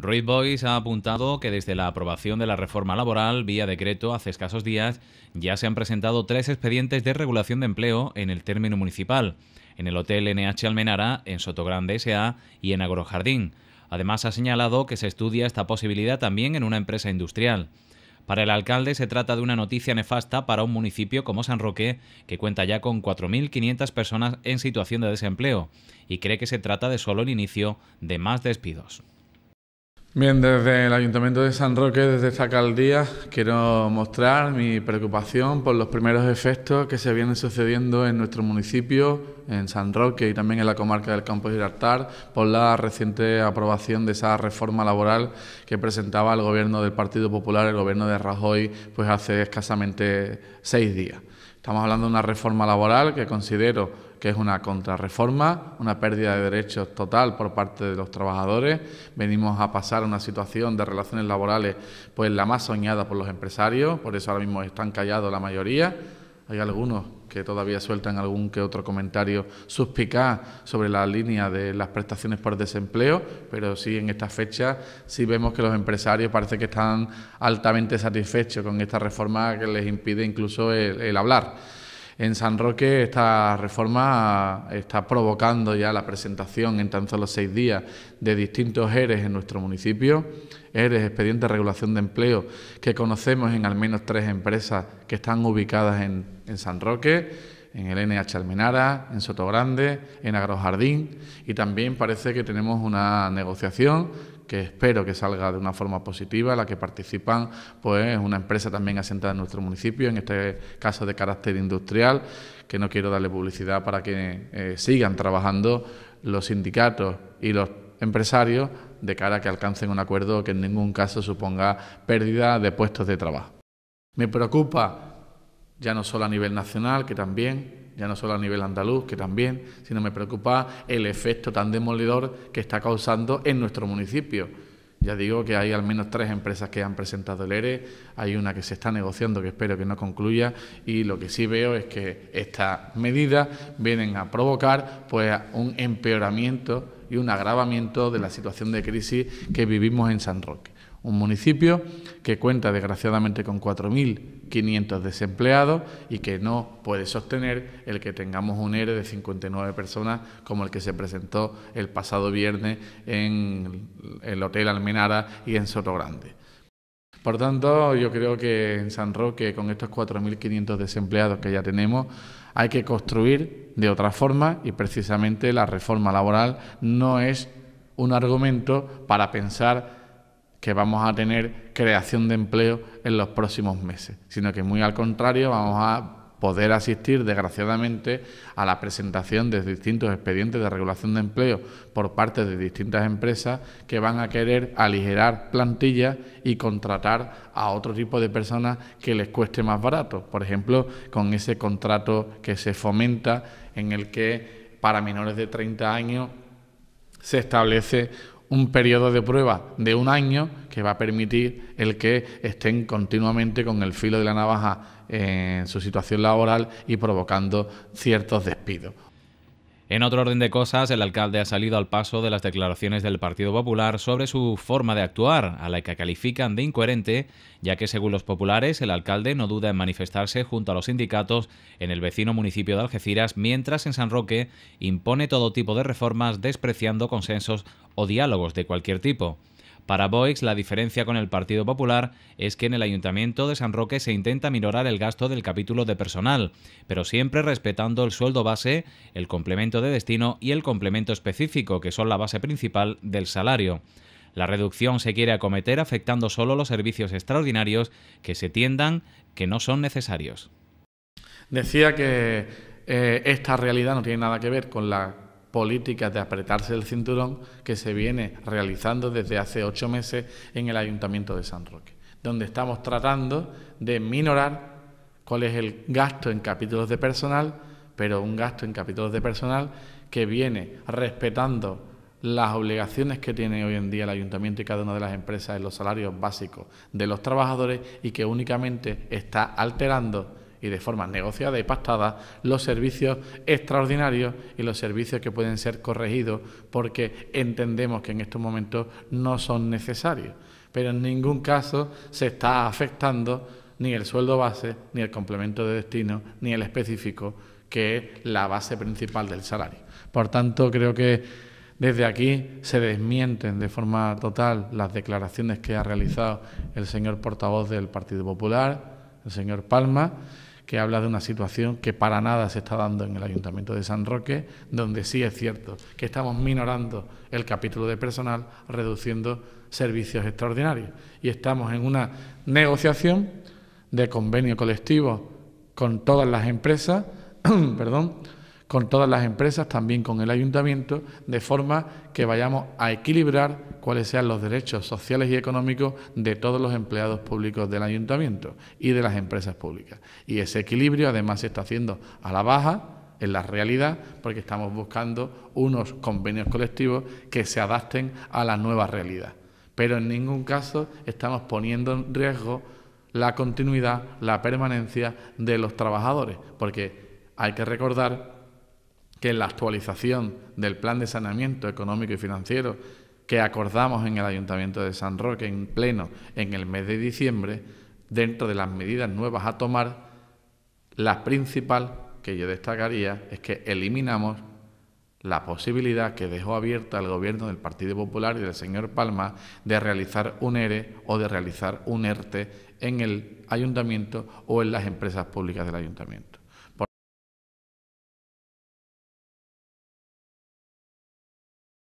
Ruiz Boys ha apuntado que desde la aprobación de la reforma laboral vía decreto hace escasos días ya se han presentado tres expedientes de regulación de empleo en el término municipal, en el Hotel NH Almenara, en Sotogrande S.A. y en Agrojardín. Además ha señalado que se estudia esta posibilidad también en una empresa industrial. Para el alcalde se trata de una noticia nefasta para un municipio como San Roque, que cuenta ya con 4.500 personas en situación de desempleo, y cree que se trata de solo el inicio de más despidos. Bien, desde el Ayuntamiento de San Roque, desde esta alcaldía, quiero mostrar mi preocupación por los primeros efectos que se vienen sucediendo en nuestro municipio, en San Roque y también en la comarca del Campo de Gibraltar, por la reciente aprobación de esa reforma laboral que presentaba el Gobierno del Partido Popular, el Gobierno de Rajoy, pues hace escasamente seis días. Estamos hablando de una reforma laboral que considero que es una contrarreforma, una pérdida de derechos total por parte de los trabajadores. Venimos a pasar a una situación de relaciones laborales pues la más soñada por los empresarios, por eso ahora mismo están callados la mayoría. Hay algunos que todavía sueltan algún que otro comentario suspicaz sobre la línea de las prestaciones por desempleo, pero sí en esta fecha sí vemos que los empresarios parece que están altamente satisfechos con esta reforma que les impide incluso el hablar. En San Roque esta reforma está provocando ya la presentación en tan solo seis días de distintos ERES en nuestro municipio, ERES, expediente de regulación de empleo, que conocemos en al menos tres empresas que están ubicadas en, en San Roque en el NH Almenara, en Sotogrande, en Agrojardín y también parece que tenemos una negociación que espero que salga de una forma positiva, la que participan pues una empresa también asentada en nuestro municipio, en este caso de carácter industrial, que no quiero darle publicidad para que eh, sigan trabajando los sindicatos y los empresarios de cara a que alcancen un acuerdo que en ningún caso suponga pérdida de puestos de trabajo. Me preocupa ya no solo a nivel nacional, que también, ya no solo a nivel andaluz, que también, sino me preocupa el efecto tan demoledor que está causando en nuestro municipio. Ya digo que hay al menos tres empresas que han presentado el ERE, e, hay una que se está negociando que espero que no concluya y lo que sí veo es que estas medidas vienen a provocar pues un empeoramiento y un agravamiento de la situación de crisis que vivimos en San Roque, un municipio que cuenta desgraciadamente con 4.000 500 desempleados y que no puede sostener el que tengamos un ERE de 59 personas como el que se presentó el pasado viernes en el Hotel Almenara y en Soto Grande. Por tanto, yo creo que en San Roque, con estos 4.500 desempleados que ya tenemos, hay que construir de otra forma y precisamente la reforma laboral no es un argumento para pensar que vamos a tener creación de empleo en los próximos meses, sino que muy al contrario vamos a poder asistir, desgraciadamente, a la presentación de distintos expedientes de regulación de empleo por parte de distintas empresas que van a querer aligerar plantillas y contratar a otro tipo de personas que les cueste más barato. Por ejemplo, con ese contrato que se fomenta en el que para menores de 30 años se establece un periodo de prueba de un año que va a permitir el que estén continuamente con el filo de la navaja en su situación laboral y provocando ciertos despidos. En otro orden de cosas, el alcalde ha salido al paso de las declaraciones del Partido Popular sobre su forma de actuar, a la que califican de incoherente, ya que según los populares, el alcalde no duda en manifestarse junto a los sindicatos en el vecino municipio de Algeciras, mientras en San Roque impone todo tipo de reformas despreciando consensos o diálogos de cualquier tipo. Para Boix, la diferencia con el Partido Popular es que en el Ayuntamiento de San Roque se intenta minorar el gasto del capítulo de personal, pero siempre respetando el sueldo base, el complemento de destino y el complemento específico, que son la base principal del salario. La reducción se quiere acometer afectando solo los servicios extraordinarios que se tiendan que no son necesarios. Decía que eh, esta realidad no tiene nada que ver con la políticas de apretarse el cinturón que se viene realizando desde hace ocho meses en el Ayuntamiento de San Roque, donde estamos tratando de minorar cuál es el gasto en capítulos de personal, pero un gasto en capítulos de personal que viene respetando las obligaciones que tiene hoy en día el ayuntamiento y cada una de las empresas en los salarios básicos de los trabajadores y que únicamente está alterando y de forma negociada y pactada los servicios extraordinarios y los servicios que pueden ser corregidos porque entendemos que en estos momentos no son necesarios. Pero en ningún caso se está afectando ni el sueldo base, ni el complemento de destino, ni el específico, que es la base principal del salario. Por tanto, creo que desde aquí se desmienten de forma total las declaraciones que ha realizado el señor portavoz del Partido Popular, el señor Palma que habla de una situación que para nada se está dando en el Ayuntamiento de San Roque, donde sí es cierto que estamos minorando el capítulo de personal, reduciendo servicios extraordinarios. Y estamos en una negociación de convenio colectivo con todas las empresas, perdón, con todas las empresas, también con el ayuntamiento, de forma que vayamos a equilibrar cuáles sean los derechos sociales y económicos de todos los empleados públicos del ayuntamiento y de las empresas públicas. Y ese equilibrio además se está haciendo a la baja en la realidad, porque estamos buscando unos convenios colectivos que se adapten a la nueva realidad. Pero en ningún caso estamos poniendo en riesgo la continuidad, la permanencia de los trabajadores, porque hay que recordar que la actualización del plan de saneamiento económico y financiero que acordamos en el Ayuntamiento de San Roque en pleno en el mes de diciembre, dentro de las medidas nuevas a tomar, la principal que yo destacaría es que eliminamos la posibilidad que dejó abierta el gobierno del Partido Popular y del señor Palma de realizar un ERE e o de realizar un ERTE en el ayuntamiento o en las empresas públicas del ayuntamiento.